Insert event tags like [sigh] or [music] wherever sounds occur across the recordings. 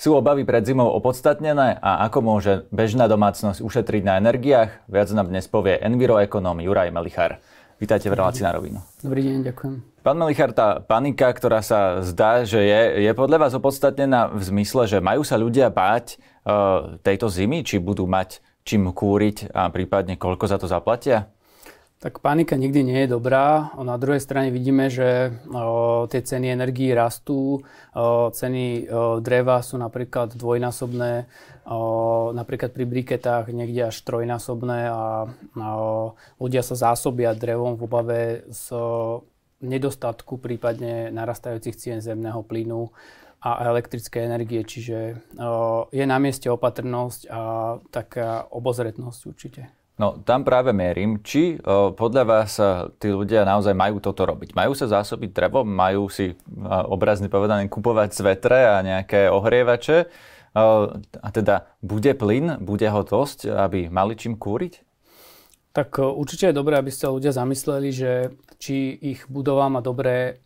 Sú obavy pred zimou opodstatnené a ako môže bežná domácnosť ušetriť na energiách? Viac nám dnes povie enviroekonóm Juraj Melichar. Vítajte v relácii na rovinu. Dobrý deň, ďakujem. Pán Melichar, tá panika, ktorá sa zdá, že je, je podľa vás opodstatnená v zmysle, že majú sa ľudia báť e, tejto zimy, či budú mať čím kúriť a prípadne koľko za to zaplatia? Tak panika nikdy nie je dobrá. Na druhej strane vidíme, že o, tie ceny energií rastú. O, ceny o, dreva sú napríklad dvojnásobné, o, napríklad pri briketách niekde až trojnásobné a o, ľudia sa zásobia drevom v obave z o, nedostatku prípadne narastajúcich cien zemného plynu a elektrické energie. Čiže o, je na mieste opatrnosť a taká obozretnosť určite. No tam práve mierim, či o, e, podľa vás e, tí ľudia naozaj majú toto robiť. Majú sa zásobiť drevom, majú si e, obrazne povedané kupovať svetre a nejaké ohrievače. O, a teda bude plyn, bude ho dosť, aby mali čím kúriť? Tak určite je dobré, aby ste ľudia zamysleli, že či ich budova má dobré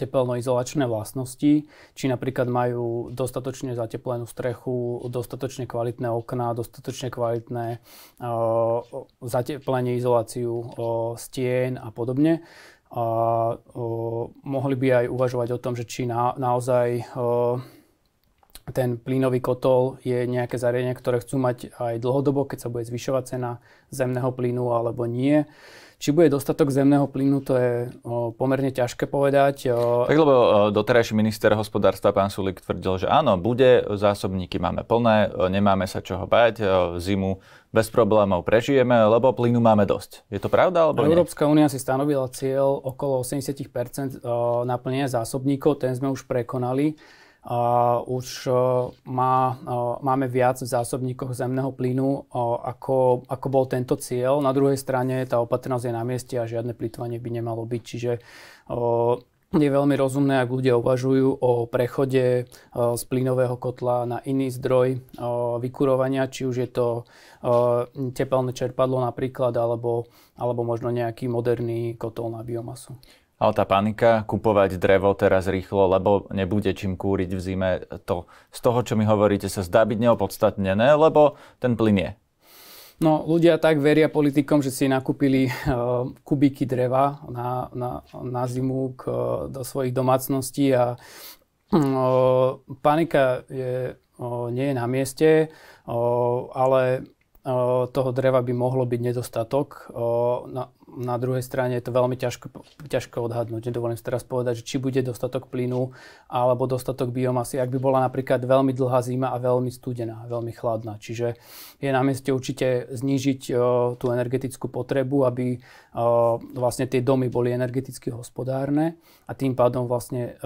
tepelnoizolačné vlastnosti, či napríklad majú dostatočne zateplenú strechu, dostatočne kvalitné okná, dostatočne kvalitné zateplenie, izoláciu stien a podobne a o, mohli by aj uvažovať o tom, že či na, naozaj o, ten plynový kotol je nejaké zariadenie, ktoré chcú mať aj dlhodobo, keď sa bude zvyšovať cena zemného plynu alebo nie. Či bude dostatok zemného plynu, to je o, pomerne ťažké povedať. O... Tak lebo doterajší minister hospodárstva pán Sulik tvrdil, že áno, bude, zásobníky máme plné, o, nemáme sa čoho bať, o, zimu bez problémov prežijeme, lebo plynu máme dosť. Je to pravda alebo Európska únia si stanovila cieľ okolo 80 naplnenia zásobníkov, ten sme už prekonali. Uh, už uh, má, uh, máme viac v zásobníkoch zemného plynu, e, ako, ako bol tento cieľ. Na druhej strane tá opatrnosť je na mieste a žiadne plýtvanie by nemalo byť. Čiže je veľmi rozumné, ak ľudia uvažujú o prechode z plynového kotla na iný zdroj vykurovania, či už je to tepelné čerpadlo napríklad, alebo, alebo možno nejaký moderný kotol na biomasu. Ale tá panika, kupovať drevo teraz rýchlo, lebo nebude čím kúriť v zime, to z toho, čo mi hovoríte, sa zdá byť neopodstatnené, lebo ten plyn je. No, ľudia tak veria politikom, že si nakúpili uh, kubíky dreva na, na, na zimu k, do svojich domácností a uh, panika je, uh, nie je na mieste, uh, ale toho dreva by mohlo byť nedostatok. Na, na druhej strane je to veľmi ťažko, ťažko odhadnúť. Nedovolím si teraz povedať, že či bude dostatok plynu alebo dostatok biomasy, ak by bola napríklad veľmi dlhá zima a veľmi studená, veľmi chladná. Čiže je na mieste určite znížiť tú energetickú potrebu, aby vlastne tie domy boli energeticky hospodárne a tým pádom vlastne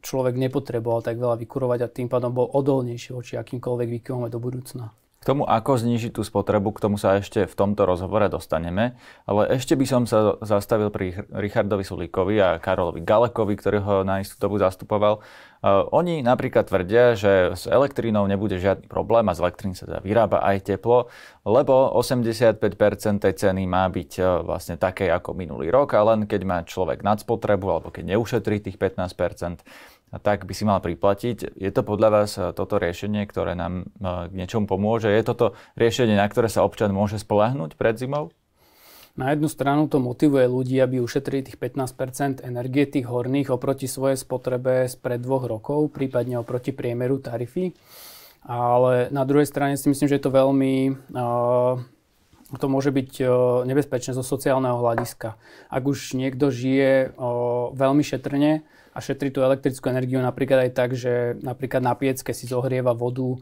človek nepotreboval tak veľa vykurovať a tým pádom bol odolnejší voči akýmkoľvek výkyvom do budúcna. K tomu, ako znižiť tú spotrebu, k tomu sa ešte v tomto rozhovore dostaneme, ale ešte by som sa zastavil pri Richardovi Sulíkovi a Karolovi Galekovi, ktorý ho na istú dobu zastupoval oni napríklad tvrdia, že s elektrínou nebude žiadny problém a z elektrín sa teda vyrába aj teplo, lebo 85% tej ceny má byť e, vlastne také ako minulý rok a len keď má človek nadspotrebu alebo keď neušetrí tých 15%, tak by si mal priplatiť. Je to podľa vás e, toto riešenie, ktoré nám e, k niečomu pomôže? Je toto riešenie, na ktoré sa občan môže spolahnuť pred zimou? Na jednu stranu to motivuje ľudí, aby ušetrili tých 15 energie tých horných oproti svojej spotrebe spred dvoch rokov, prípadne oproti priemeru tarify. Ale na druhej strane si myslím, že je to veľmi... Uh, to môže byť uh, nebezpečné zo sociálneho hľadiska. Ak už niekto žije uh, veľmi šetrne, a šetrí tú elektrickú energiu napríklad aj tak, že napríklad na piecke si zohrieva vodu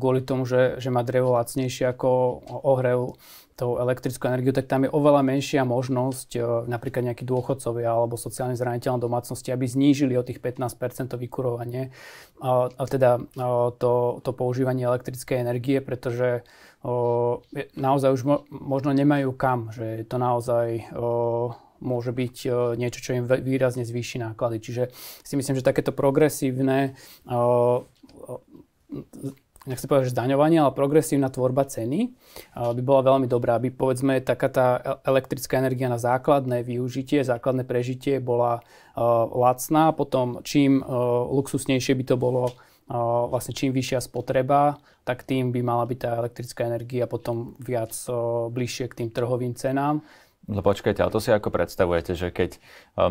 kvôli tomu, že, že má drevo lacnejšie ako ohrev tou elektrickou energiu, tak tam je oveľa menšia možnosť e, napríklad nejakí dôchodcovia alebo sociálne zraniteľné domácnosti, aby znížili o tých 15% vykurovanie, a teda e, to, to používanie elektrickej energie, pretože e, naozaj už možno nemajú kam, že to naozaj môže byť niečo, čo im výrazne zvýši náklady. Čiže si myslím, že takéto progresívne nechcem povedať, že zdaňovanie, ale progresívna tvorba ceny eh, by bola veľmi dobrá, aby povedzme taká tá e, elektrická energia na základné využitie, základné prežitie bola eh, lacná, potom čím eh, luxusnejšie by to bolo, vlastne čím vyššia spotreba, tak tým by mala byť tá elektrická energia potom viac bližšie k tým trhovým cenám. No počkajte, ale to si ako predstavujete, že keď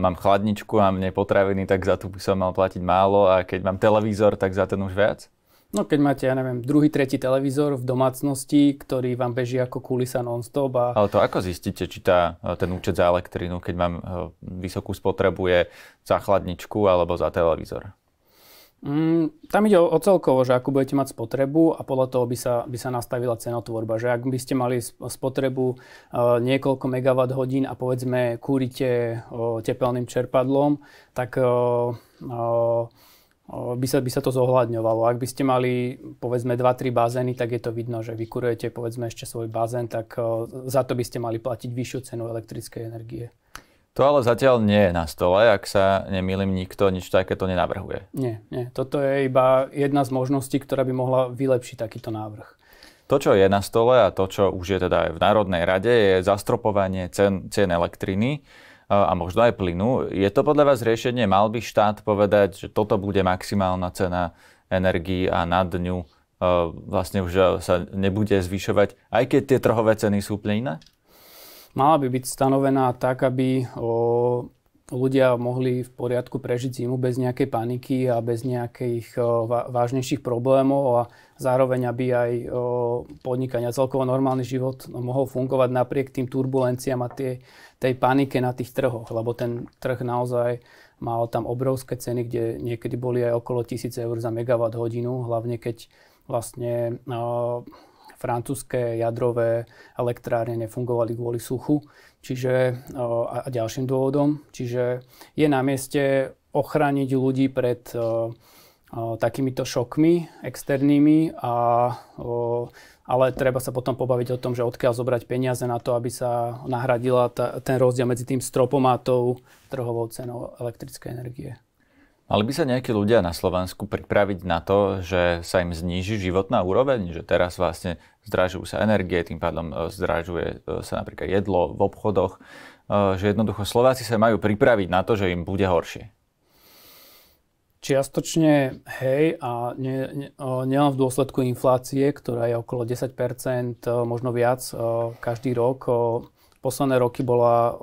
mám chladničku a mne potraviny, tak za tú by som mal platiť málo a keď mám televízor, tak za ten už viac? No keď máte, ja neviem, druhý, tretí televízor v domácnosti, ktorý vám beží ako kulisa non-stop. A... Ale to ako zistíte, či tá, eh, ten účet za elektrínu, keď mám eh, vysokú spotrebu, je za chladničku alebo za televízor? Mm, tam ide o, o celkovo, že akú budete mať spotrebu a podľa toho by sa, by sa nastavila cenotvorba. Že ak by ste mali spotrebu e, niekoľko megawatt hodín a povedzme kúrite e, tepelným čerpadlom, tak e, e, by sa, by sa to zohľadňovalo. Ak by ste mali povedzme 2-3 bazény, tak je to vidno, že vykurujete povedzme ešte svoj bazén, tak za to by ste mali platiť vyššiu cenu elektrickej energie. To ale zatiaľ nie je na stole, ak sa nemýlim, nikto nič takéto nenavrhuje. Nie, nie. Toto je iba jedna z možností, ktorá by mohla vylepšiť takýto návrh. To, čo je na stole a to, čo už je teda aj v Národnej rade, je zastropovanie cen, cien elektriny a možno aj plynu. Je to podľa vás riešenie? Mal by štát povedať, že toto bude maximálna cena energií a na dňu e, vlastne už sa nebude zvyšovať, aj keď tie trhové ceny sú úplne iné? Mala by byť stanovená tak, aby o, ľudia mohli v poriadku prežiť zimu bez nejakej paniky a bez nejakých eh, vážnejších problémov a zároveň, aby aj eh, podnikania celkovo normálny život no, mohol fungovať napriek tým turbulenciám a tie, tej panike na tých trhoch, lebo ten trh naozaj mal tam obrovské ceny, kde niekedy boli aj okolo 1000 eur za megawatt hodinu, hlavne keď vlastne eh, francúzske jadrové elektrárne nefungovali kvôli suchu čiže, a, a ďalším dôvodom. Čiže je na mieste ochrániť ľudí pred o, o, takýmito šokmi externými, a, o, ale treba sa potom pobaviť o tom, že odkiaľ zobrať peniaze na to, aby sa nahradila ta, ten rozdiel medzi tým stropom a tou trhovou cenou elektrickej energie. Mali by sa nejakí ľudia na Slovensku pripraviť na to, že sa im zníži životná úroveň, že teraz vlastne zdražujú sa energie, tým pádom e, zdražuje e, sa napríklad jedlo v obchodoch, e, že jednoducho Slováci sa majú pripraviť na to, že im bude horšie. Čiastočne hej a nielen ne, ne, v dôsledku inflácie, ktorá je okolo 10%, možno viac každý rok, posledné roky bola,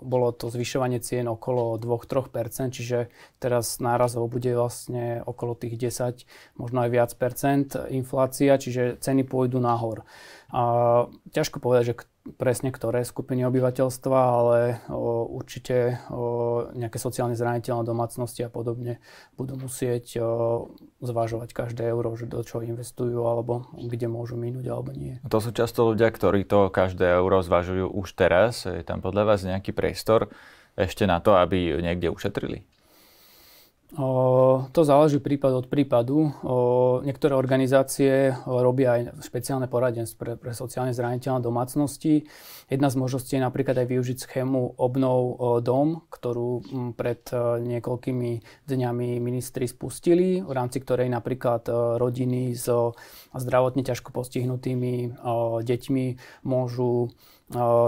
bolo to zvyšovanie cien okolo 2-3%, čiže teraz nárazov bude vlastne okolo tých 10, možno aj viac percent inflácia, čiže ceny pôjdu nahor. A ťažko povedať, že presne ktoré skupiny obyvateľstva, ale o, určite o, nejaké sociálne zraniteľné domácnosti a podobne budú musieť o, zvažovať každé euro, že do čoho investujú alebo kde môžu minúť alebo nie. To sú často ľudia, ktorí to každé euro zvažujú už teraz. Je tam podľa vás nejaký priestor ešte na to, aby niekde ušetrili? To záleží prípad od prípadu. Niektoré organizácie robia aj špeciálne poradenstvo pre, pre sociálne zraniteľné domácnosti. Jedna z možností je napríklad aj využiť schému obnov dom, ktorú pred e, niekoľkými dňami ministri spustili, v rámci ktorej napríklad e, rodiny so zdravotne ťažko postihnutými deťmi môžu e,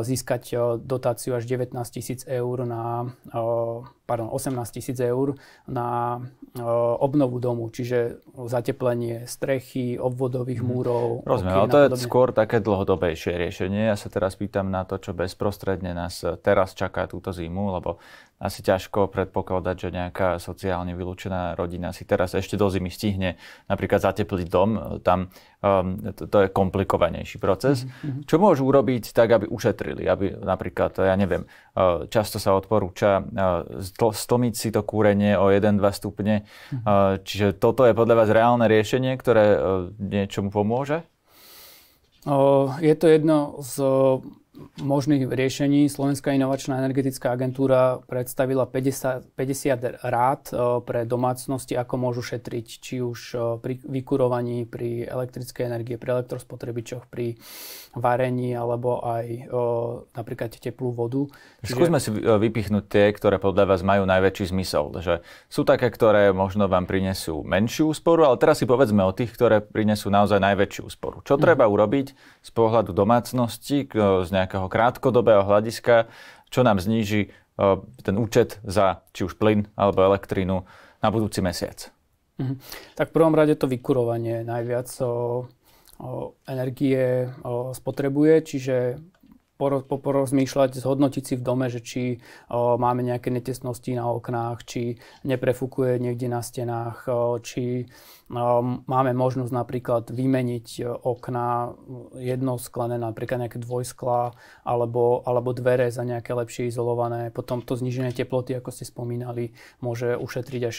získať dotáciu až 19 tisíc eur na pardon, 18 tisíc eur na e, obnovu domu, čiže zateplenie strechy, obvodových mhm. múrov. Rozumiem, ale to je skôr také dlhodobejšie riešenie. Ja sa teraz pýtam na to, čo bezprostredne nás teraz čaká túto zimu, lebo asi ťažko predpokladať, že nejaká sociálne vylúčená rodina si teraz ešte do zimy stihne napríklad zatepliť dom. Tam um, ehm, to, to je komplikovanejší proces. Mm-hmm. Čo môžu urobiť tak, aby ušetrili? Aby napríklad, ja neviem, e, často sa odporúča e, stlmiť si to kúrenie o 1-2 stupne. Mhm. čiže toto je podľa vás reálne riešenie, ktoré e, niečomu pomôže? je to jedno z možných riešení Slovenská inovačná energetická agentúra predstavila 50, 50 rád e, pre domácnosti, ako môžu šetriť či už e, pri vykurovaní, pri elektrickej energie, pri elektrospotrebičoch, pri varení alebo aj o, e, napríklad teplú vodu. Skúsme si vypichnúť tie, ktoré podľa vás majú najväčší zmysel. Že sú také, ktoré možno vám prinesú menšiu úsporu, ale teraz si povedzme o tých, ktoré prinesú naozaj najväčšiu úsporu. Čo mhm. treba urobiť z pohľadu domácnosti z nejakého krátkodobého hľadiska, čo nám zníži e, ten účet za či už plyn alebo elektrínu na budúci mesiac. Mhm. Tak v prvom rade to vykurovanie najviac o, o energie o, spotrebuje, čiže porozmýšľať, zhodnotiť si v dome, že či o, máme nejaké netesnosti na oknách, či neprefukuje niekde na stenách, o, či o, máme možnosť napríklad vymeniť e, okna, jedno sklené, napríklad nejaké dvojskla, alebo, alebo dvere za nejaké lepšie izolované. Potom to zniženie teploty, ako ste spomínali, môže ušetriť aj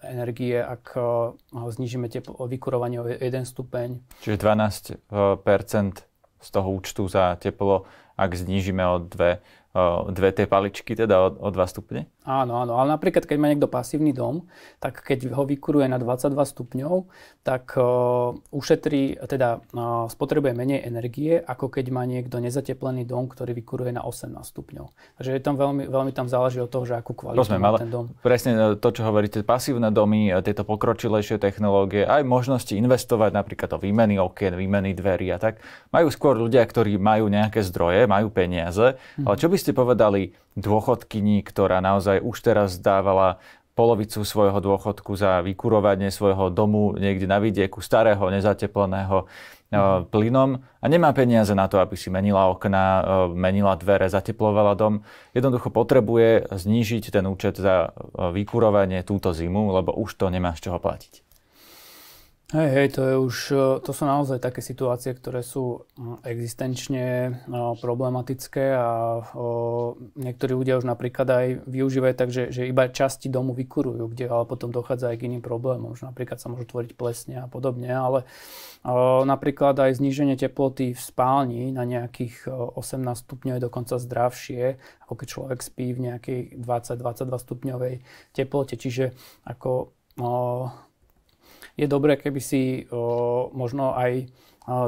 6 energie, ak o, znižíme vykurovanie o 1 stupeň. Čiže 12 z toho účtu za teplo, ak znížime o dve, o dve tie paličky, teda o, o 2 stupne? Áno, áno, ale napríklad keď má niekto pasívny dom, tak keď ho vykuruje na 22 stupňov, tak uh, ušetrí, teda uh, spotrebuje menej energie, ako keď má niekto nezateplený dom, ktorý vykuruje na 18 stupňov. Takže je tam veľmi, veľmi tam záleží od toho, že akú kvalitu Rozumiem, má ten dom. Presne e, to, čo hovoríte, pasívne domy, tieto pokročilejšie technológie, aj možnosti investovať napríklad do výmeny okien, výmeny dverí a tak, majú skôr ľudia, ktorí majú nejaké zdroje, majú peniaze, mm-hmm. ale čo by ste povedali dôchodkyni, ktorá naozaj už teraz dávala polovicu svojho dôchodku za vykurovanie svojho domu niekde na vidieku, starého, nezatepleného eh, plynom a nemá peniaze na to, aby si menila okna, eh, menila dvere, zateplovala dom. Jednoducho potrebuje znížiť ten účet za eh, vykurovanie túto zimu, lebo už to nemá z čoho platiť. Hej, hej, to je už, e, to sú naozaj také situácie, ktoré sú mm, existenčne e, problematické a niektorí ľudia už napríklad aj využívajú tak, že, že iba časti domu vykurujú, kde ale potom dochádza aj k iným problémom, že napríklad sa môžu tvoriť plesne a podobne, ale napríklad aj zníženie teploty v spálni na nejakých 18 stupňov je dokonca zdravšie, ako keď človek spí v nejakej 20-22 stupňovej teplote, čiže ako je dobré, keby si o, možno aj o,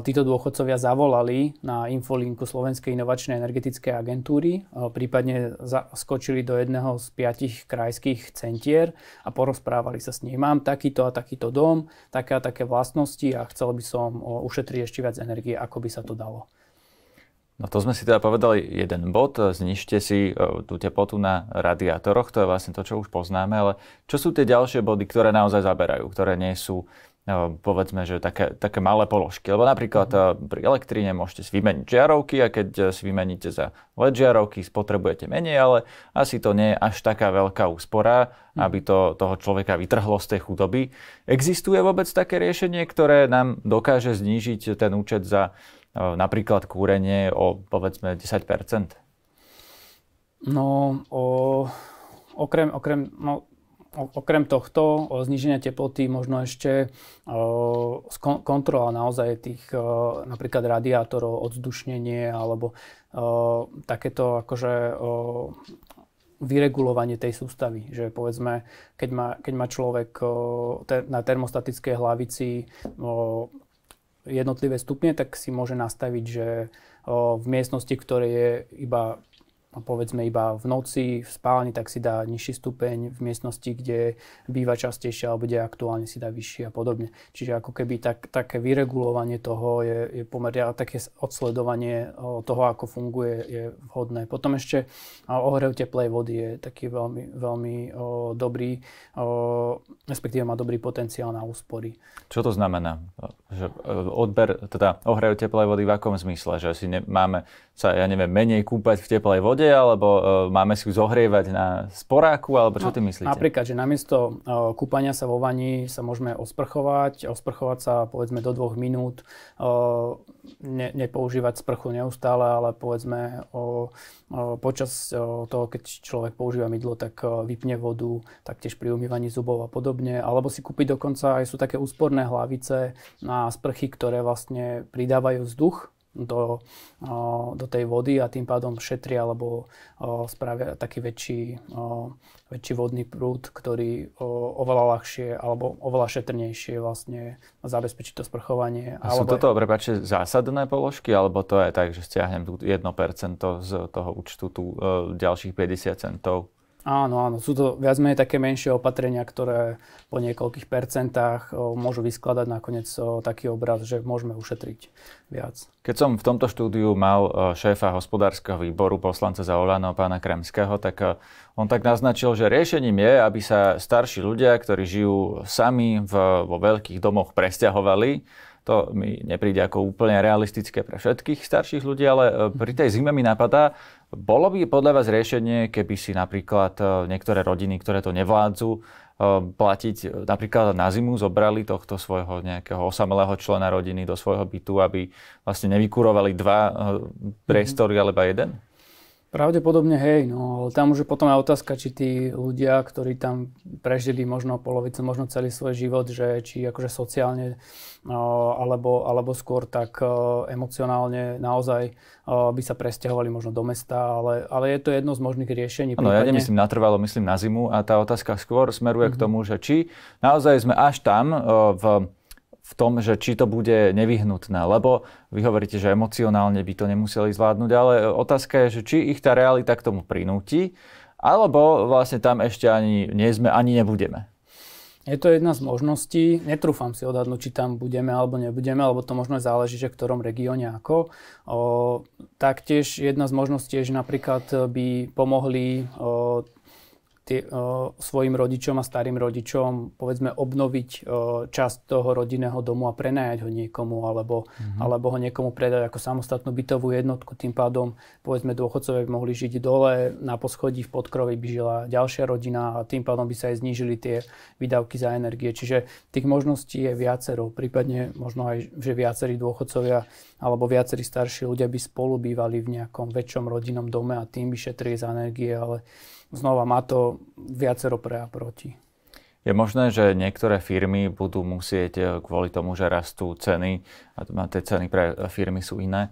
títo dôchodcovia zavolali na infolinku Slovenskej inovačnej energetickej agentúry, o, prípadne skočili do jedného z piatich krajských centier a porozprávali sa s ním. Mám takýto a takýto dom, také a také vlastnosti a chcel by som ušetriť ešte viac energie, ako by sa to dalo. No to sme si teda povedali jeden bod, znište si e, tú teplotu na radiátoroch, to je vlastne to, čo už poznáme, ale čo sú tie ďalšie body, ktoré naozaj zaberajú, ktoré nie sú e, povedzme, že také, také malé položky. Lebo napríklad e, mhm. pri elektríne môžete si vymeniť žiarovky a keď si vymeníte za LED žiarovky, spotrebujete menej, ale asi to nie je až taká veľká úspora, mhm. aby to toho človeka vytrhlo z tej chudoby. Existuje vôbec také riešenie, ktoré nám dokáže znížiť ten účet za Eh, napríklad kúrenie o povedzme 10 No, o, okrem, okrem, no, okrem tohto zníženia teploty možno ešte eh, o, kontrola naozaj tých o, eh, napríklad radiátorov, odzdušnenie alebo o, takéto akože vyregulovanie tej sústavy. Že povedzme, keď má, keď má človek o, te, na termostatickej hlavici o, jednotlivé stupne, tak si môže nastaviť, že v miestnosti, ktoré je iba No, povedzme iba v noci, v spálni, tak si dá nižší stupeň v miestnosti, kde býva častejšie alebo kde aktuálne si dá vyšší a podobne. Čiže ako keby tak, také vyregulovanie toho je, je pomerne, také odsledovanie toho, ako funguje, je vhodné. Potom ešte ohrev teplej vody je taký veľmi, veľmi o, dobrý, o, respektíve má dobrý potenciál na úspory. Čo to znamená? Že e, odber, teda ohrev teplej vody v akom zmysle? Že si ne, máme sa, ja neviem, menej kúpať v teplej vode, vode, alebo uh, máme si ju zohrievať na sporáku, alebo čo no, ty myslíte? Napríklad, že namiesto uh, kúpania sa vo vani sa môžeme osprchovať, osprchovať sa povedzme do dvoch minút, uh, ne, nepoužívať sprchu neustále, ale povedzme o, o, počas o, toho, keď človek používa mydlo, tak o, vypne vodu, taktiež pri umývaní zubov a podobne, alebo si kúpiť dokonca aj sú také úsporné hlavice na sprchy, ktoré vlastne pridávajú vzduch do, do tej vody a tým pádom šetria alebo spravia taký väčší, väčší vodný prúd, ktorý oveľa ľahšie alebo oveľa šetrnejšie vlastne zabezpečí to sprchovanie. A sú alebo... toto, prepáčte, zásadné položky, alebo to je tak, že stiahnem 1% z toho účtu tu e, ďalších 50 centov? Áno, áno, sú to viac menej také menšie opatrenia, ktoré po niekoľkých percentách môžu vyskladať nakoniec taký obraz, že môžeme ušetriť viac. Keď som v tomto štúdiu mal šéfa hospodárskeho výboru, poslanca za Olano, pána Kremského, tak on tak naznačil, že riešením je, aby sa starší ľudia, ktorí žijú sami v, vo veľkých domoch, presťahovali to mi nepríde ako úplne realistické pre všetkých starších ľudí, ale e, pri tej zime mi napadá, bolo by podľa vás riešenie, keby si napríklad e, niektoré rodiny, ktoré to nevládzu, e, platiť e, napríklad na zimu, zobrali tohto svojho nejakého osamelého člena rodiny do svojho bytu, aby vlastne nevykurovali dva mhm. priestory, mm-hmm. alebo jeden? Pravdepodobne hej, no tam už je potom aj otázka, či tí ľudia, ktorí tam prežili možno polovicu, možno celý svoj život, že či akože sociálne alebo, alebo skôr tak emocionálne naozaj by sa presťahovali možno do mesta, ale, ale je to jedno z možných riešení. No ja nemyslím natrvalo, myslím na zimu a tá otázka skôr smeruje mm-hmm. k mhm. tomu, že či naozaj sme až tam v v tom, že či to bude nevyhnutné, lebo vy hovoríte, že emocionálne by to nemuseli zvládnuť, ale e, otázka je, že či ich tá realita k tomu prinúti, alebo vlastne tam ešte ani nie sme, ani nebudeme. Je to jedna z možností. Netrúfam si odhadnúť, či tam budeme alebo nebudeme, alebo to možno záleží, že v ktorom regióne ako. O, taktiež jedna z možností je, že napríklad by pomohli o, tie, uh, svojim rodičom a starým rodičom povedzme obnoviť uh, časť toho rodinného domu a prenajať ho niekomu alebo, mm-hmm. alebo ho niekomu predať ako samostatnú bytovú jednotku. Tým pádom povedzme dôchodcovia by mohli žiť dole, na poschodí v podkrovi by žila ďalšia rodina a tým pádom by sa aj znížili tie výdavky za energie. Čiže tých možností je viacero, prípadne možno aj, že viacerí dôchodcovia alebo viacerí starší ľudia by spolu bývali v nejakom väčšom rodinnom dome a tým by šetrili za energie, ale znova má to viacero pre a proti. Je možné, že niektoré firmy budú musieť eh, kvôli tomu, že rastú ceny, a tie ceny pre eh, firmy sú iné,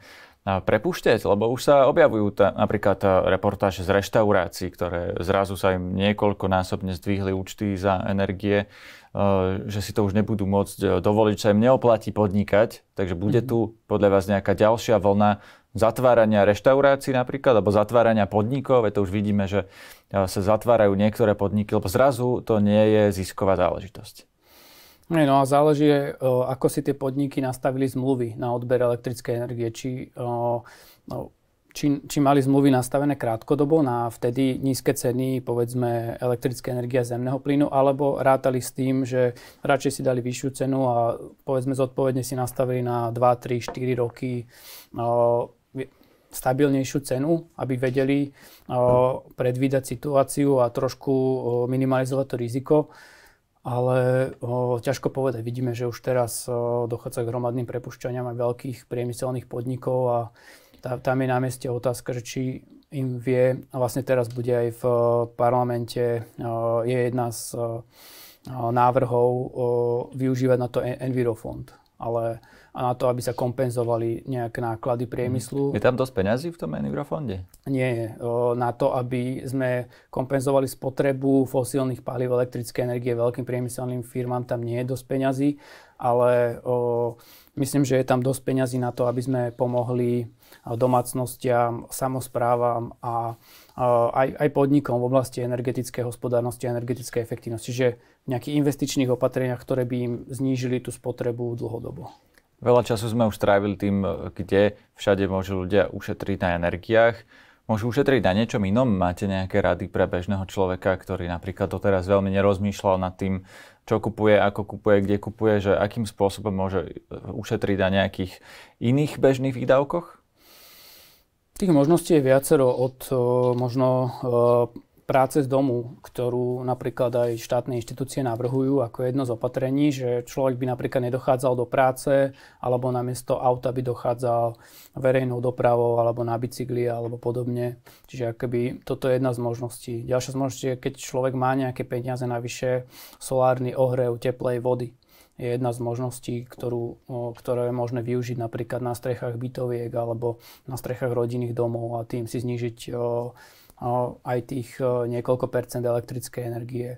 prepušťať, lebo už sa objavujú tá, napríklad tá eh, reportáže z reštaurácií, ktoré zrazu sa im niekoľkonásobne zdvihli účty za energie, že si to už nebudú môcť dovoliť, že sa im neoplatí podnikať, takže bude mhm. tu podľa vás nejaká ďalšia vlna zatvárania reštaurácií napríklad, alebo zatvárania podnikov, veď to už vidíme, že sa zatvárajú niektoré podniky, lebo zrazu to nie je zisková záležitosť. No a záleží, e, ako si tie podniky nastavili zmluvy na odber elektrickej energie. Či, e, no, či, či mali zmluvy nastavené krátkodobo na vtedy nízke ceny, povedzme, elektrické energie a zemného plynu, alebo rátali s tým, že radšej si dali vyššiu cenu a povedzme zodpovedne si nastavili na 2, 3, 4 roky e, stabilnejšiu cenu, aby vedeli predvídať situáciu a trošku minimalizovať to riziko. Ale ťažko povedať, vidíme, že už teraz dochádza k hromadným prepušťaniam aj veľkých priemyselných podnikov a tá, tam je na mieste otázka, že či im vie, a vlastne teraz bude aj v parlamente, je jedna z návrhov využívať na to e-, Envirofond. Ale a na to, aby sa kompenzovali nejaké náklady priemyslu. Mm. Je tam dosť peňazí v tom Envirofonde? Nie, na to, aby sme kompenzovali spotrebu fosílnych palív elektrické energie veľkým priemyselným firmám, tam nie je dosť peňazí, ale myslím, že je tam dosť peňazí na to, aby sme pomohli domácnostiam, samozprávam a aj, aj podnikom v oblasti energetickej hospodárnosti a energetickej efektivnosti. Čiže v nejakých investičných opatreniach, ktoré by im znížili tú spotrebu dlhodobo. Veľa času sme už strávili tým, e, kde všade môžu ľudia ušetriť na energiách. Môžu ušetriť na niečom inom? Máte nejaké rady pre bežného človeka, ktorý napríklad doteraz veľmi nerozmýšľal nad tým, čo kupuje, ako kupuje, kde kupuje, že akým spôsobom môže e, ušetriť na nejakých iných bežných výdavkoch? Tých možností je viacero od e, možno práce z domu, ktorú napríklad aj štátne inštitúcie navrhujú ako jedno z opatrení, že človek by napríklad nedochádzal do práce, alebo namiesto auta by dochádzal verejnou dopravou, alebo na bicykli, alebo podobne. Čiže akoby toto je jedna z možností. Ďalšia z možností je, keď človek má nejaké peniaze navyše, solárny ohrev teplej vody je jedna z možností, ktorú, ktoré je možné využiť napríklad na strechách bytoviek alebo na strechách rodinných domov a tým si znižiť aj tých e, niekoľko percent elektrickej energie.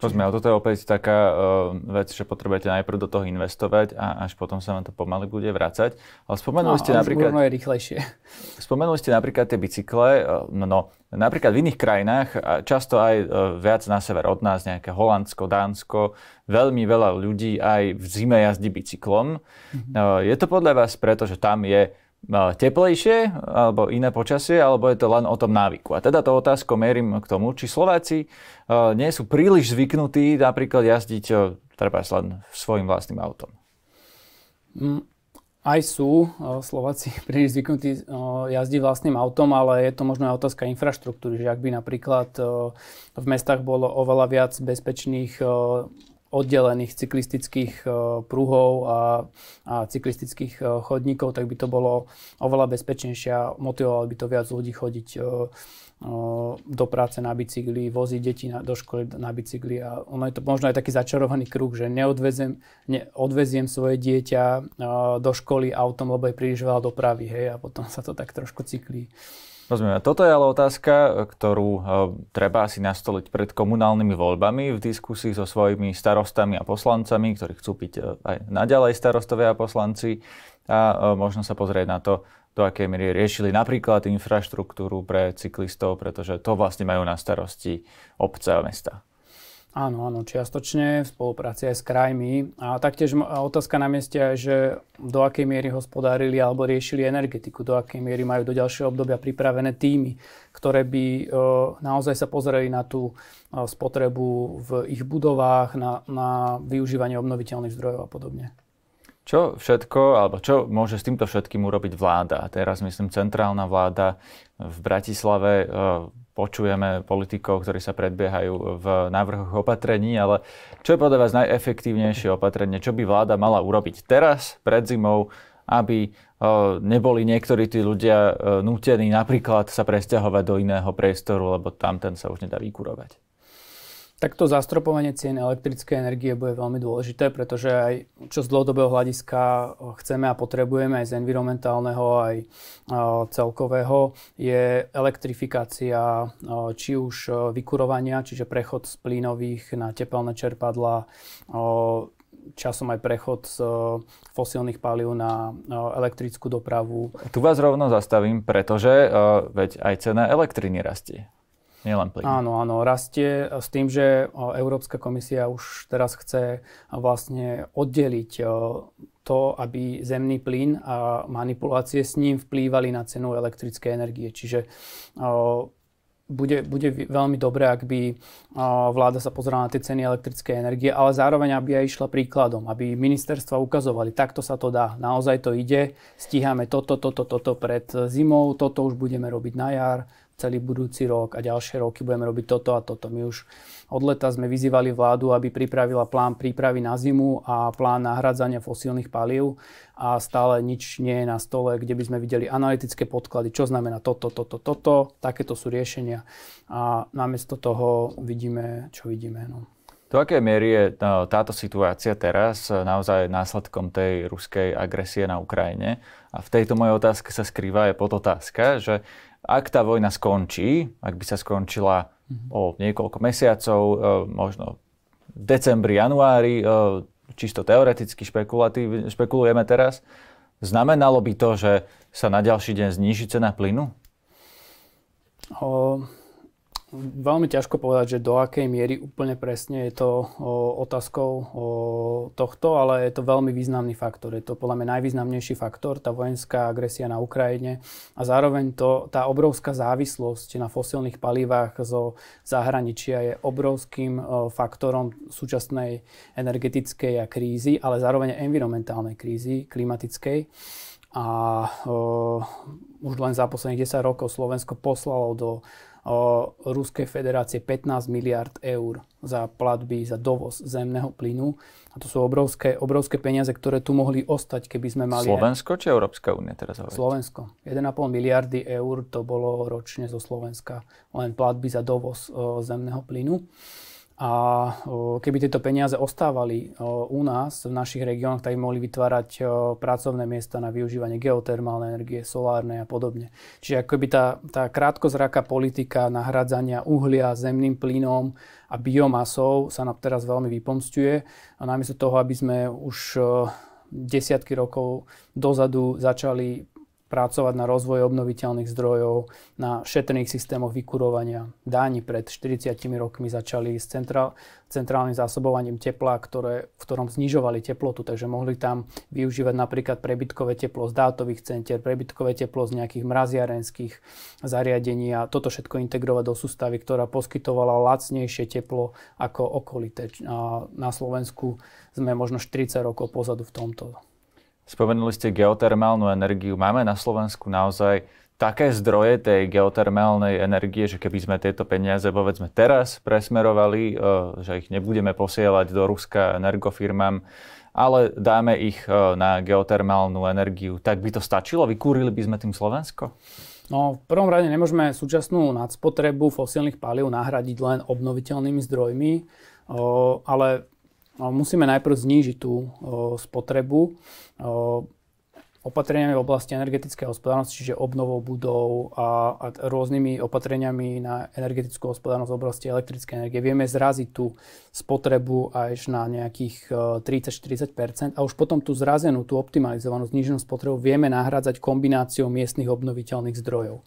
Pozme, ale toto je opäť taká uh, vec, že potrebujete najprv do toho investovať a až potom sa vám to pomaly bude vrácať. Ale spomenuli no, ste napríklad... je rýchlejšie. Spomenuli ste napríklad tie bicykle. No, no, napríklad v iných krajinách, často aj uh, viac na sever od nás, nejaké Holandsko, Dánsko, veľmi veľa ľudí aj v zime jazdí bicyklom. Mm-hmm. Uh, je to podľa vás preto, že tam je No, teplejšie alebo iné počasie, alebo je to len o tom návyku. A teda to otázko merím k tomu, či Slováci e, nie sú príliš zvyknutí napríklad jazdiť e, treba len svojim vlastným autom. Mm, aj sú e, Slováci [laughs] príliš zvyknutí jazdiť vlastným autom, ale je to možno aj otázka infraštruktúry, že ak by napríklad v mestách bolo oveľa viac bezpečných oddelených cyklistických e, pruhov a, a cyklistických e, chodníkov, tak by to bolo oveľa bezpečnejšie a motivovalo by to viac ľudí chodiť e, do práce na bicykli, voziť deti na, do školy na bicykli a ono je to možno aj taký začarovaný kruh, že neodvezem, neodveziem svoje dieťa do školy autom, lebo je príliš veľa dopravy, hej, a potom sa to tak trošku cyklí. Rozumiem. Toto je ale otázka, ktorú eh, treba asi nastoliť pred komunálnymi voľbami v diskusii so svojimi starostami a poslancami, ktorí chcú byť eh, aj naďalej starostovia a poslanci a eh, možno sa pozrieť na to, do akej miery riešili napríklad infraštruktúru pre cyklistov, pretože to vlastne majú na starosti obce a mesta. Áno, áno, čiastočne v spolupráci aj s krajmi. A taktiež otázka na mieste je, že do akej miery hospodárili alebo riešili energetiku, do akej miery majú do ďalšieho obdobia pripravené týmy, ktoré by e, naozaj sa pozreli na tú e, spotrebu v ich budovách, na, na využívanie obnoviteľných zdrojov a podobne. Čo všetko, alebo čo môže s týmto všetkým urobiť vláda? Teraz myslím centrálna vláda v Bratislave e, počujeme politikov, ktorí sa predbiehajú v návrhoch opatrení, ale čo je podľa vás najefektívnejšie opatrenie, čo by vláda mala urobiť teraz pred zimou, aby e, neboli niektorí tí ľudia e, nútení napríklad sa presťahovať do iného priestoru, lebo tam ten sa už nedá vykurovať? Takto zastropovanie cien elektrickej energie bude veľmi dôležité, pretože aj čo z dlhodobého hľadiska chceme a potrebujeme aj z environmentálneho, aj celkového, je elektrifikácia či už vykurovania, čiže prechod z plynových na tepelné čerpadla, časom aj prechod z fosílnych palív na elektrickú dopravu. Tu vás rovno zastavím, pretože veď aj cena elektriny rastie nielen plyn. Áno, áno, rastie s tým, že Európska komisia už teraz chce vlastne oddeliť to, aby zemný plyn a manipulácie s ním vplývali na cenu elektrickej energie. Čiže bude, bude veľmi dobré, ak by vláda sa pozerala na tie ceny elektrickej energie, ale zároveň, aby aj išla príkladom, aby ministerstva ukazovali, takto sa to dá, naozaj to ide, stíhame toto, toto, toto pred zimou, toto už budeme robiť na jar, celý budúci rok a ďalšie roky budeme robiť toto a toto. My už od leta sme vyzývali vládu, aby pripravila plán prípravy na zimu a plán nahradzania fosílnych palív a stále nič nie je na stole, kde by sme videli analytické podklady, čo znamená toto, toto, toto, takéto sú riešenia a namiesto toho vidíme, čo vidíme. No. Do aké miery je no, táto situácia teraz eh, naozaj následkom tej ruskej agresie na Ukrajine? A v tejto mojej otázke sa skrýva aj podotázka, že ak tá vojna skončí, ak by sa skončila mhm. o niekoľko mesiacov, e, možno v decembri, januári, e, čisto teoreticky špekulujeme teraz, znamenalo by to, že sa na ďalší deň zniží cena plynu? Veľmi ťažko povedať, že do akej miery úplne presne je to o, otázkou o, tohto, ale je to veľmi významný faktor. Je to podľa mňa najvýznamnejší faktor, tá vojenská agresia na Ukrajine a zároveň to, tá obrovská závislosť na fosilných palivách zo zahraničia je obrovským o, faktorom súčasnej energetickej a krízy, ale zároveň environmentálnej krízy, klimatickej. A o, už len za posledných 10 rokov Slovensko poslalo do Ruskej federácie 15 miliard eur za platby, za dovoz zemného plynu. A to sú obrovské, obrovské peniaze, ktoré tu mohli ostať, keby sme mali... Slovensko aj... či Európska únia teraz hovoríte? Slovensko. 1,5 miliardy eur to bolo ročne zo Slovenska len platby za dovoz o, zemného plynu. A keby tieto peniaze ostávali u nás, v našich regiónoch, tak by mohli vytvárať pracovné miesta na využívanie geotermálnej energie, solárnej a podobne. Čiže by tá, tá krátkozraká politika nahradzania uhlia zemným plynom a biomasou sa nám teraz veľmi vypomstuje. A namiesto toho, aby sme už desiatky rokov dozadu začali pracovať na rozvoji obnoviteľných zdrojov, na šetrných systémoch vykurovania. Dáni pred 40 rokmi začali s centrálnym zásobovaním tepla, ktoré, v ktorom znižovali teplotu, takže mohli tam využívať napríklad prebytkové teplo z dátových centier, prebytkové teplo z nejakých mraziarenských zariadení a toto všetko integrovať do sústavy, ktorá poskytovala lacnejšie teplo ako okolité. A na Slovensku sme možno 40 rokov pozadu v tomto. Spomenuli ste geotermálnu energiu. Máme na Slovensku naozaj také zdroje tej geotermálnej energie, že keby sme tieto peniaze, povedzme, teraz presmerovali, e, že ich nebudeme posielať do Ruska energofirmám, ale dáme ich e, na geotermálnu energiu, tak by to stačilo? Vykúrili by sme tým Slovensko? No, v prvom rade nemôžeme súčasnú nadspotrebu fosílnych palív nahradiť len obnoviteľnými zdrojmi, e, ale No, musíme najprv znížiť tú spotrebu opatreniami v oblasti energetickej hospodárnosti, čiže obnovou budov a, a rôznymi opatreniami na energetickú hospodárnosť v oblasti elektrickej energie vieme zraziť tú spotrebu až na nejakých 30-40 a už potom tú zrazenú, tú optimalizovanú zníženú spotrebu vieme nahrádzať kombináciou miestnych obnoviteľných zdrojov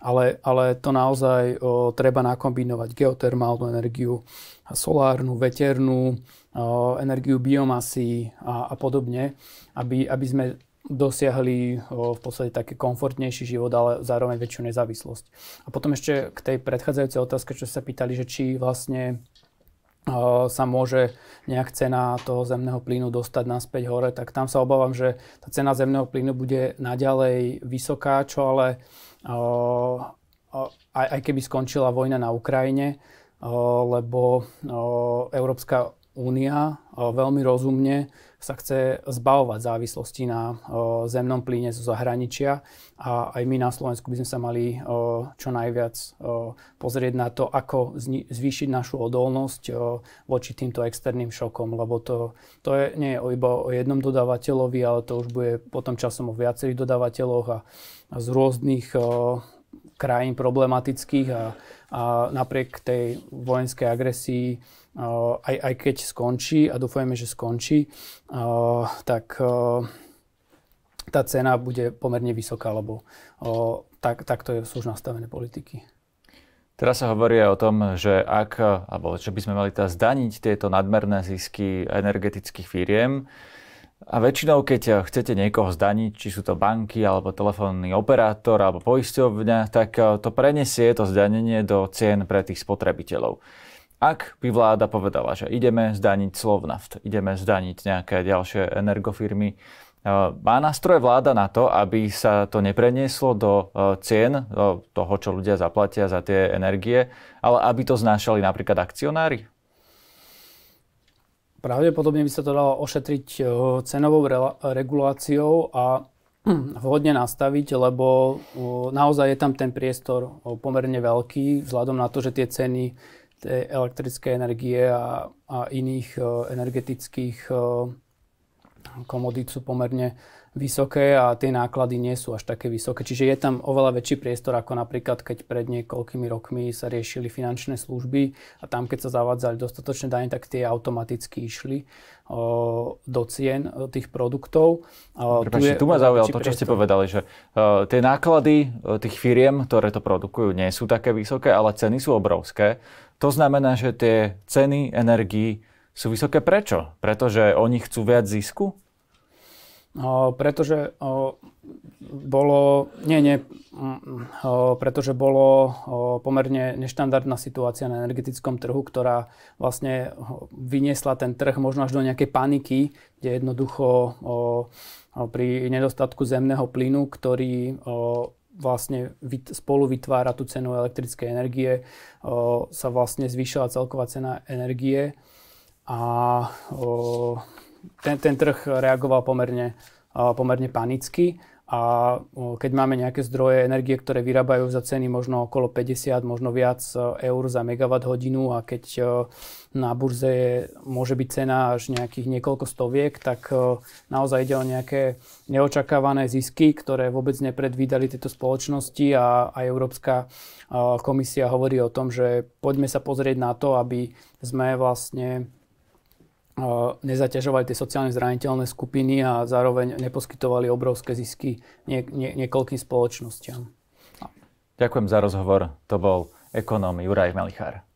ale, ale to naozaj o, treba nakombinovať geotermálnu energiu, solárnu, veternú, o, energiu biomasy a, a podobne, aby, aby sme dosiahli o, v podstate taký komfortnejší život, ale zároveň väčšiu nezávislosť. A potom ešte k tej predchádzajúcej otázke, čo sa pýtali, že či vlastne sa môže nejak cena toho zemného plynu dostať naspäť hore, tak tam sa obávam, že tá cena zemného plynu bude naďalej vysoká, čo ale aj, aj keby skončila vojna na Ukrajine, lebo Európska únia veľmi rozumne sa chce zbavovať závislosti na zemnom plyne zo zahraničia a aj my na Slovensku by sme sa mali čo najviac pozrieť na to, ako zvýšiť našu odolnosť voči týmto externým šokom, lebo to, to je, nie je iba o jednom dodávateľovi, ale to už bude potom časom o viacerých dodávateľoch a z rôznych krajín problematických a, a napriek tej vojenskej agresii Eh, aj, aj keď skončí, a dúfajme, že skončí, eh, tak eh, tá cena bude pomerne vysoká, lebo tak, takto sú už nastavené politiky. Teraz sa hovorí aj o tom, že ak, alebo že by sme mali teda zdaniť tieto nadmerné zisky energetických firiem, a väčšinou, keď chcete niekoho zdaniť, či sú to banky, alebo telefónny operátor, alebo poisťovňa, tak to prenesie to zdanenie do cien pre tých spotrebiteľov. Ak by vláda povedala, že ideme zdaniť Slovnaft, ideme zdaniť nejaké ďalšie energofirmy, eh, má nástroje vláda na to, aby sa to neprenieslo do eh, cien, do eh, toho, čo ľudia zaplatia za tie energie, ale aby to znášali napríklad akcionári? Pravdepodobne by sa to dalo ošetriť cenovou reguláciou a hm, vhodne nastaviť, lebo naozaj je tam ten priestor pomerne veľký, vzhľadom na to, že tie ceny tej elektrickej energie a, a iných e, energetických e, komodít sú pomerne vysoké a tie náklady nie sú až také vysoké. Čiže je tam oveľa väčší priestor ako napríklad, keď pred niekoľkými rokmi sa riešili finančné služby a tam, keď sa zavádzali dostatočné dane, tak tie automaticky išli o, e, do cien tých produktov. O, Prepačte, tu, je tu ma zaujalo to, čo priestor. ste povedali, že o, tie náklady o, tých firiem, ktoré to produkujú, nie sú také vysoké, ale ceny sú obrovské. To znamená, že tie ceny energií sú vysoké prečo? Pretože oni chcú viac zisku? O, pretože o, bolo, nie, nie, mm, o, pretože bolo o, pomerne neštandardná situácia na energetickom trhu, ktorá vlastne vyniesla ten trh možno až do nejakej paniky, kde jednoducho o, o, pri nedostatku zemného plynu, ktorý o, vlastne spolu vytvára tú cenu elektrickej energie, o, sa vlastne zvýšila celková cena energie a o, ten, ten trh reagoval pomerne, o, pomerne panicky a keď máme nejaké zdroje energie, ktoré vyrábajú za ceny možno okolo 50, možno viac e, eur za megawatt hodinu a keď e, na burze je, môže byť cena až nejakých niekoľko stoviek, tak e, naozaj ide o nejaké neočakávané zisky, ktoré vôbec nepredvídali tieto spoločnosti a aj Európska komisia hovorí o tom, že poďme sa pozrieť na to, aby sme vlastne nezaťažovali tie sociálne zraniteľné skupiny a zároveň neposkytovali obrovské zisky nie, nie, niekoľkým spoločnosťam. Ďakujem za rozhovor. To bol ekonóm Juraj Melichár.